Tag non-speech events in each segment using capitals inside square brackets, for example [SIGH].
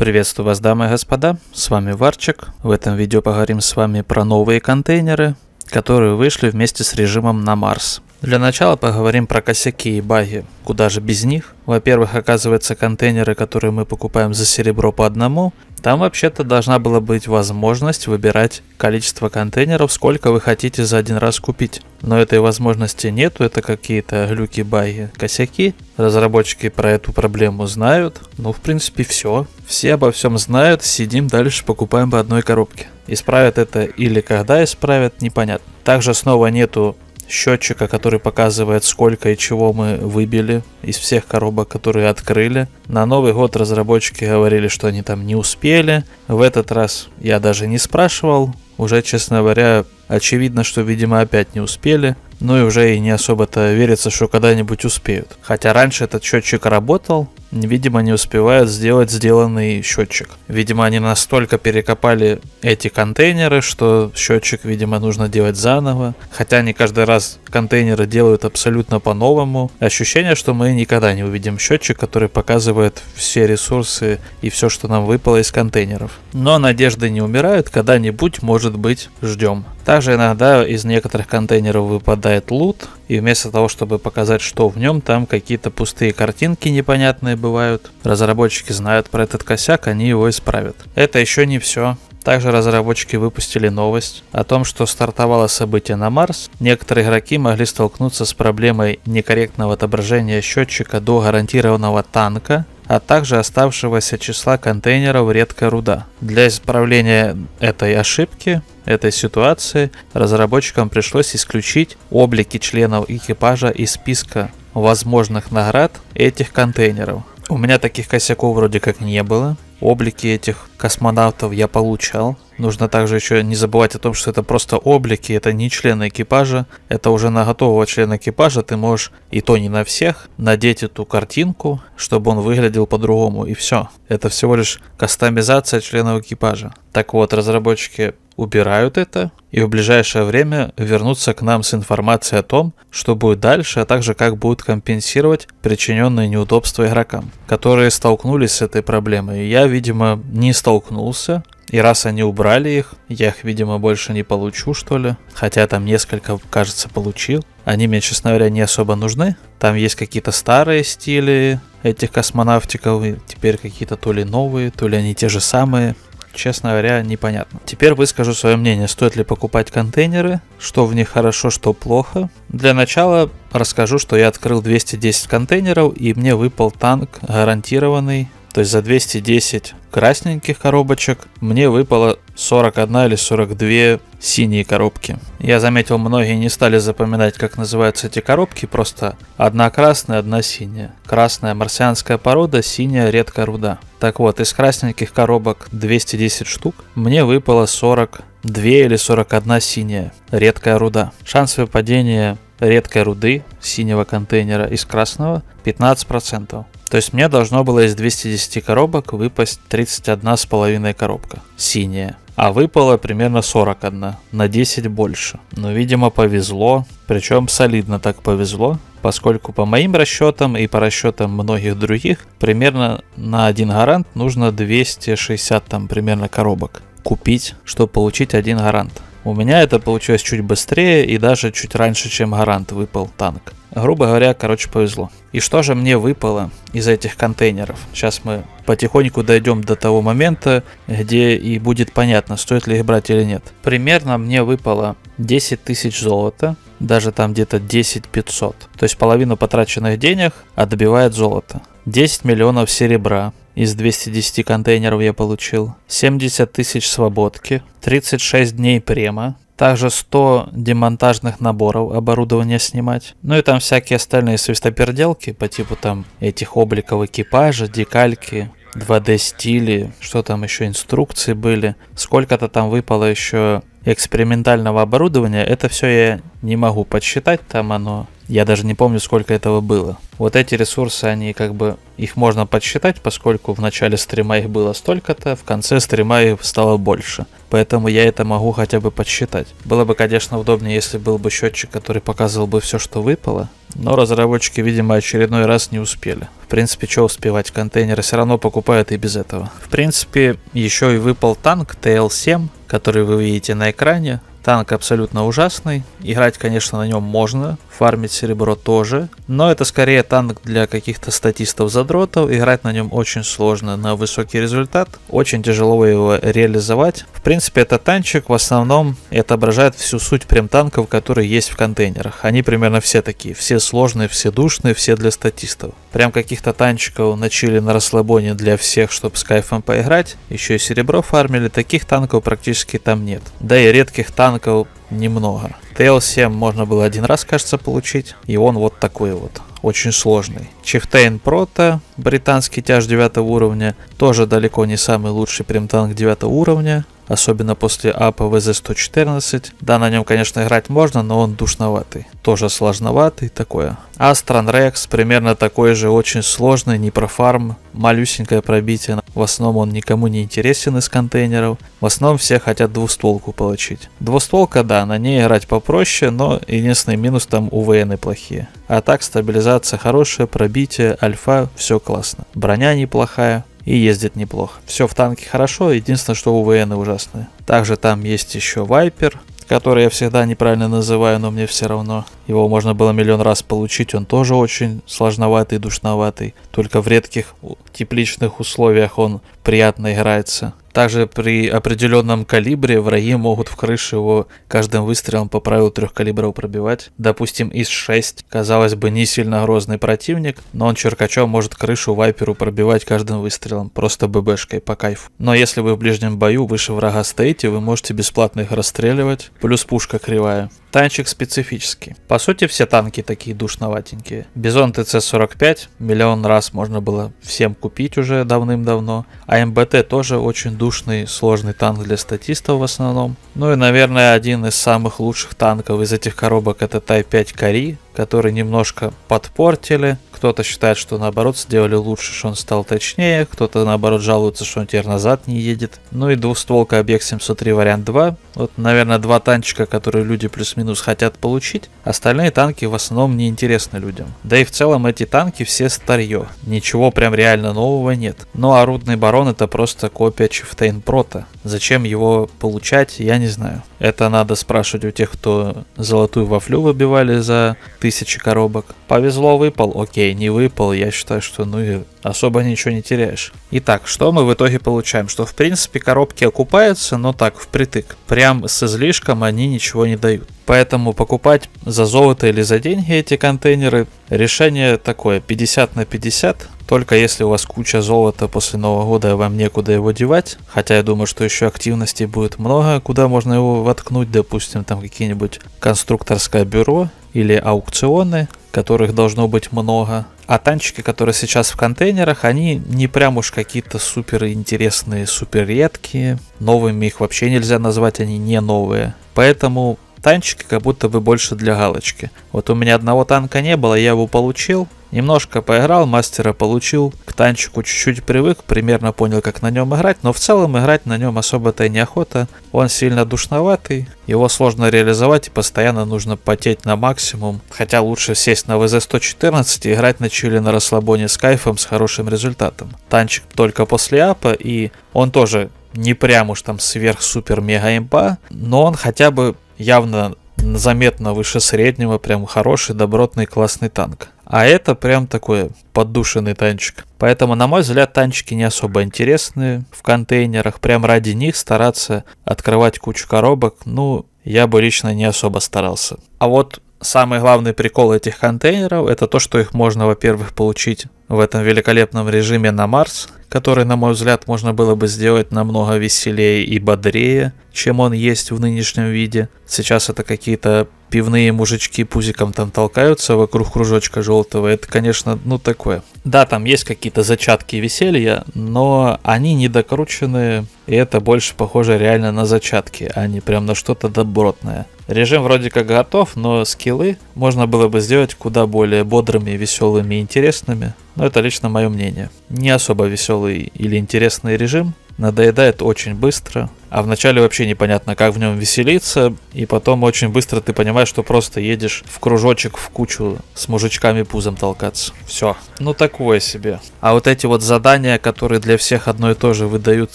Приветствую вас, дамы и господа, с вами Варчик. В этом видео поговорим с вами про новые контейнеры, которые вышли вместе с режимом на Марс. Для начала поговорим про косяки и баги. Куда же без них? Во-первых, оказывается, контейнеры, которые мы покупаем за серебро по одному, там вообще-то должна была быть возможность выбирать количество контейнеров, сколько вы хотите за один раз купить. Но этой возможности нету, это какие-то глюки, баги, косяки. Разработчики про эту проблему знают. Ну, в принципе, все. Все обо всем знают, сидим дальше, покупаем по одной коробке. Исправят это или когда исправят, непонятно. Также снова нету счетчика, который показывает, сколько и чего мы выбили из всех коробок, которые открыли. На Новый год разработчики говорили, что они там не успели. В этот раз я даже не спрашивал. Уже, честно говоря, очевидно, что, видимо, опять не успели. Ну и уже и не особо-то верится, что когда-нибудь успеют. Хотя раньше этот счетчик работал, видимо, не успевают сделать сделанный счетчик. Видимо, они настолько перекопали эти контейнеры, что счетчик, видимо, нужно делать заново. Хотя они каждый раз контейнеры делают абсолютно по-новому. Ощущение, что мы никогда не увидим счетчик, который показывает все ресурсы и все, что нам выпало из контейнеров. Но надежды не умирают, когда-нибудь, может быть, ждем. Также иногда из некоторых контейнеров выпадает хватает лут, и вместо того, чтобы показать, что в нем, там какие-то пустые картинки непонятные бывают. Разработчики знают про этот косяк, они его исправят. Это еще не все. Также разработчики выпустили новость о том, что стартовало событие на Марс. Некоторые игроки могли столкнуться с проблемой некорректного отображения счетчика до гарантированного танка, а также оставшегося числа контейнеров редкой руда. Для исправления этой ошибки этой ситуации разработчикам пришлось исключить облики членов экипажа из списка возможных наград этих контейнеров. У меня таких косяков вроде как не было. Облики этих космонавтов я получал. Нужно также еще не забывать о том, что это просто облики, это не члены экипажа. Это уже на готового члена экипажа ты можешь, и то не на всех, надеть эту картинку, чтобы он выглядел по-другому, и все. Это всего лишь кастомизация членов экипажа. Так вот, разработчики убирают это и в ближайшее время вернутся к нам с информацией о том, что будет дальше, а также как будут компенсировать причиненные неудобства игрокам, которые столкнулись с этой проблемой. Я, видимо, не столкнулся, и раз они убрали их, я их, видимо, больше не получу, что ли. Хотя там несколько, кажется, получил. Они мне, честно говоря, не особо нужны. Там есть какие-то старые стили этих космонавтиков, и теперь какие-то то ли новые, то ли они те же самые честно говоря, непонятно. Теперь выскажу свое мнение, стоит ли покупать контейнеры, что в них хорошо, что плохо. Для начала расскажу, что я открыл 210 контейнеров и мне выпал танк гарантированный то есть за 210 красненьких коробочек мне выпало 41 или 42 синие коробки. Я заметил, многие не стали запоминать, как называются эти коробки, просто одна красная, одна синяя. Красная марсианская порода, синяя редкая руда. Так вот, из красненьких коробок 210 штук мне выпало 42 или 41 синяя редкая руда. Шанс выпадения редкой руды синего контейнера из красного 15%. То есть мне должно было из 210 коробок выпасть 31,5 коробка синяя. А выпало примерно 41, на 10 больше. Но, видимо, повезло, причем солидно так повезло, поскольку по моим расчетам и по расчетам многих других, примерно на один гарант нужно 260 там примерно коробок купить, чтобы получить один гарант. У меня это получилось чуть быстрее и даже чуть раньше, чем гарант выпал танк. Грубо говоря, короче, повезло. И что же мне выпало из этих контейнеров? Сейчас мы потихоньку дойдем до того момента, где и будет понятно, стоит ли их брать или нет. Примерно мне выпало 10 тысяч золота, даже там где-то 10 500. То есть половину потраченных денег отбивает золото. 10 миллионов серебра из 210 контейнеров я получил. 70 тысяч свободки. 36 дней према также 100 демонтажных наборов оборудования снимать. Ну и там всякие остальные свистоперделки по типу там этих обликов экипажа, декальки, 2D стили, что там еще инструкции были, сколько-то там выпало еще экспериментального оборудования, это все я не могу подсчитать, там оно я даже не помню, сколько этого было. Вот эти ресурсы, они как бы, их можно подсчитать, поскольку в начале стрима их было столько-то, в конце стрима их стало больше. Поэтому я это могу хотя бы подсчитать. Было бы, конечно, удобнее, если был бы счетчик, который показывал бы все, что выпало. Но разработчики, видимо, очередной раз не успели. В принципе, что успевать, контейнеры все равно покупают и без этого. В принципе, еще и выпал танк TL-7, который вы видите на экране. Танк абсолютно ужасный. Играть, конечно, на нем можно. Фармить серебро тоже. Но это скорее танк для каких-то статистов-задротов. Играть на нем очень сложно на высокий результат. Очень тяжело его реализовать. В принципе, этот танчик в основном отображает всю суть прям танков, которые есть в контейнерах. Они примерно все такие. Все сложные, все душные, все для статистов. Прям каких-то танчиков начали на расслабоне для всех, чтобы с кайфом поиграть. Еще и серебро фармили. Таких танков практически там нет. Да и редких танков танков немного. TL7 можно было один раз, кажется, получить, и он вот такой вот, очень сложный. Чифтейн Прота, британский тяж 9 уровня тоже далеко не самый лучший танк 9 уровня, особенно после АПВЗ 114 Да, на нем, конечно, играть можно, но он душноватый. Тоже сложноватый такое. Астрон Рекс примерно такой же, очень сложный, не про фарм, малюсенькое пробитие. В основном он никому не интересен из контейнеров. В основном все хотят двустволку получить. Двустволка, да, на ней играть попроще, но единственный минус там УВНы плохие. А так стабилизация хорошая, пробитие, альфа, все классно классно. Броня неплохая, и ездит неплохо. Все в танке хорошо, единственное, что УВН ужасные. Также там есть еще Вайпер, который я всегда неправильно называю, но мне все равно. Его можно было миллион раз получить, он тоже очень сложноватый, душноватый. Только в редких тепличных условиях он приятно играется. Также при определенном калибре враги могут в крыше его каждым выстрелом по правилу трех калибров пробивать. Допустим, из 6, казалось бы, не сильно грозный противник, но он черкачом может крышу вайперу пробивать каждым выстрелом, просто ББшкой по кайфу. Но если вы в ближнем бою выше врага стоите, вы можете бесплатно их расстреливать, плюс пушка кривая. Танчик специфический. По сути, все танки такие душноватенькие. Бизон ТЦ-45 миллион раз можно было всем купить уже давным-давно. А МБТ тоже очень душный, сложный танк для статистов в основном. Ну и, наверное, один из самых лучших танков из этих коробок это Тай-5 Кари, который немножко подпортили, кто-то считает, что наоборот сделали лучше, что он стал точнее, кто-то наоборот жалуется, что он теперь назад не едет. Ну и двустволка объект 703 вариант 2. Вот, наверное, два танчика, которые люди плюс-минус хотят получить. Остальные танки в основном не интересны людям. Да и в целом эти танки все старье. Ничего прям реально нового нет. Но ну орудный а барон это просто копия Чифтейн Прота. Зачем его получать, я не знаю. Это надо спрашивать у тех, кто золотую вафлю выбивали за тысячи коробок. Повезло, выпал, окей и не выпал, я считаю, что ну и особо ничего не теряешь. Итак, что мы в итоге получаем? Что в принципе коробки окупаются, но так, впритык. Прям с излишком они ничего не дают. Поэтому покупать за золото или за деньги эти контейнеры, решение такое 50 на 50, только если у вас куча золота после Нового года, а вам некуда его девать. Хотя я думаю, что еще активностей будет много, куда можно его воткнуть, допустим, там какие-нибудь конструкторское бюро или аукционы, которых должно быть много. А танчики, которые сейчас в контейнерах, они не прям уж какие-то супер интересные, супер редкие. Новыми их вообще нельзя назвать, они не новые. Поэтому Танчики как будто бы больше для галочки. Вот у меня одного танка не было, я его получил. Немножко поиграл, мастера получил, к танчику чуть-чуть привык, примерно понял, как на нем играть, но в целом играть на нем особо-то и неохота. Он сильно душноватый, его сложно реализовать и постоянно нужно потеть на максимум. Хотя лучше сесть на ВЗ-114 и играть на чили на расслабоне с кайфом с хорошим результатом. Танчик только после апа и он тоже не прям уж там сверх-супер-мега имба, но он хотя бы явно заметно выше среднего, прям хороший, добротный, классный танк. А это прям такой поддушенный танчик. Поэтому, на мой взгляд, танчики не особо интересные. в контейнерах. Прям ради них стараться открывать кучу коробок, ну, я бы лично не особо старался. А вот Самый главный прикол этих контейнеров это то, что их можно, во-первых, получить в этом великолепном режиме на Марс, который, на мой взгляд, можно было бы сделать намного веселее и бодрее, чем он есть в нынешнем виде. Сейчас это какие-то пивные мужички пузиком там толкаются вокруг кружочка желтого. Это, конечно, ну такое. Да, там есть какие-то зачатки веселья, но они не докручены, и это больше похоже реально на зачатки, а не прям на что-то добротное. Режим вроде как готов, но скиллы можно было бы сделать куда более бодрыми, веселыми и интересными. Но это лично мое мнение. Не особо веселый или интересный режим, надоедает очень быстро, а вначале вообще непонятно, как в нем веселиться, и потом очень быстро ты понимаешь, что просто едешь в кружочек в кучу с мужичками пузом толкаться. Все. Ну такое себе. А вот эти вот задания, которые для всех одно и то же выдают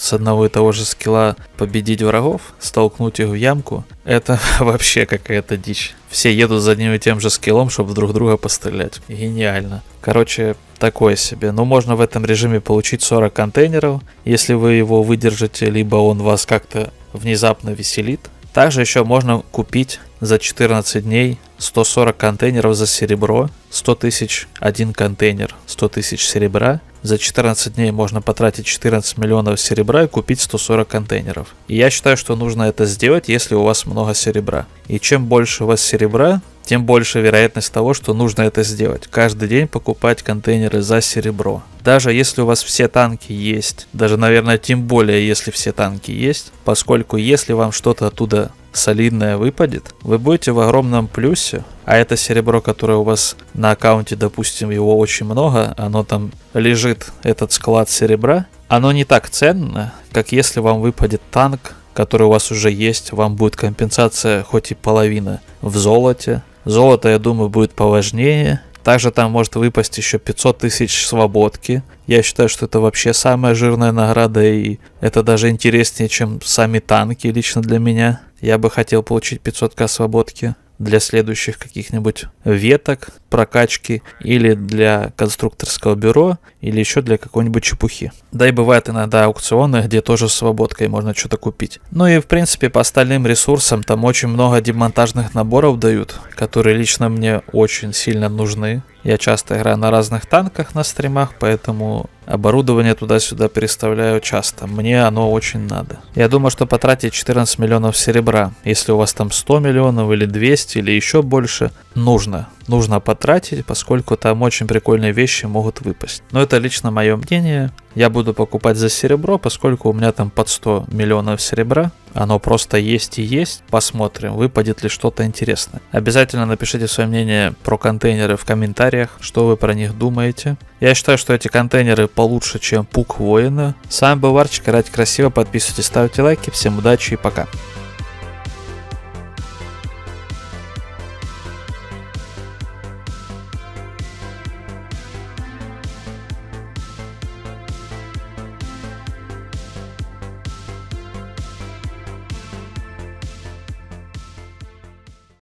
с одного и того же скилла победить врагов, столкнуть их в ямку, это [LAUGHS] вообще какая-то дичь. Все едут за одним и тем же скиллом, чтобы друг друга пострелять. Гениально. Короче, такое себе. Но ну, можно в этом режиме получить 40 контейнеров, если вы его выдержите, либо он вас как как-то внезапно веселит. Также еще можно купить за 14 дней 140 контейнеров за серебро, 100 тысяч один контейнер, 100 тысяч серебра, за 14 дней можно потратить 14 миллионов серебра и купить 140 контейнеров. И я считаю, что нужно это сделать, если у вас много серебра. И чем больше у вас серебра, тем больше вероятность того, что нужно это сделать. Каждый день покупать контейнеры за серебро. Даже если у вас все танки есть, даже, наверное, тем более, если все танки есть, поскольку если вам что-то оттуда солидное выпадет, вы будете в огромном плюсе, а это серебро, которое у вас на аккаунте, допустим, его очень много, оно там лежит, этот склад серебра, оно не так ценно, как если вам выпадет танк, который у вас уже есть, вам будет компенсация хоть и половина в золоте. Золото, я думаю, будет поважнее. Также там может выпасть еще 500 тысяч свободки. Я считаю, что это вообще самая жирная награда, и это даже интереснее, чем сами танки лично для меня. Я бы хотел получить 500к свободки для следующих каких-нибудь веток, прокачки или для конструкторского бюро, или еще для какой-нибудь чепухи. Да и бывают иногда аукционы, где тоже с свободкой можно что-то купить. Ну и в принципе по остальным ресурсам там очень много демонтажных наборов дают, которые лично мне очень сильно нужны. Я часто играю на разных танках на стримах, поэтому оборудование туда-сюда переставляю часто. Мне оно очень надо. Я думаю, что потратить 14 миллионов серебра, если у вас там 100 миллионов или 200 или еще больше, нужно нужно потратить, поскольку там очень прикольные вещи могут выпасть. Но это лично мое мнение. Я буду покупать за серебро, поскольку у меня там под 100 миллионов серебра. Оно просто есть и есть. Посмотрим, выпадет ли что-то интересное. Обязательно напишите свое мнение про контейнеры в комментариях, что вы про них думаете. Я считаю, что эти контейнеры получше, чем пук воина. С вами был Варчик, играть красиво, подписывайтесь, ставьте лайки. Всем удачи и пока.